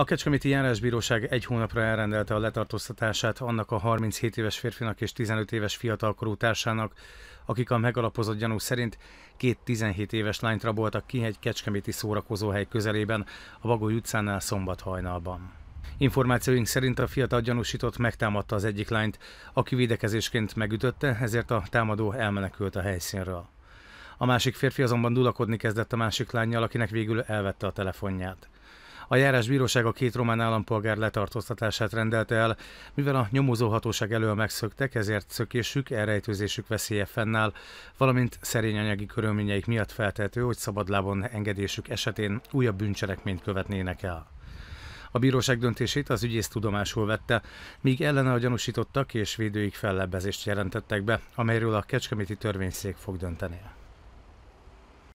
A Kecskeméti Járásbíróság egy hónapra elrendelte a letartóztatását annak a 37 éves férfinak és 15 éves fiatalkorú társának, akik a megalapozott gyanú szerint két 17 éves lányt raboltak ki egy kecskeméti szórakozóhely közelében, a Bagoly utcánál szombat hajnalban. Információink szerint a fiatal gyanúsított megtámadta az egyik lányt, aki védekezésként megütötte, ezért a támadó elmenekült a helyszínről. A másik férfi azonban dulakodni kezdett a másik lányjal, akinek végül elvette a telefonját. A járásbíróság a két román állampolgár letartóztatását rendelte el, mivel a nyomozóhatóság elől megszöktek, ezért szökésük, elrejtőzésük veszélye fennáll, valamint szerény anyagi körülményeik miatt feltehető, hogy szabadlábon engedésük esetén újabb bűncselekményt követnének el. A bíróság döntését az ügyész tudomásul vette, míg ellene a gyanúsítottak és védőik fellebbezést jelentettek be, amelyről a Kecskeméti Törvényszék fog dönteni.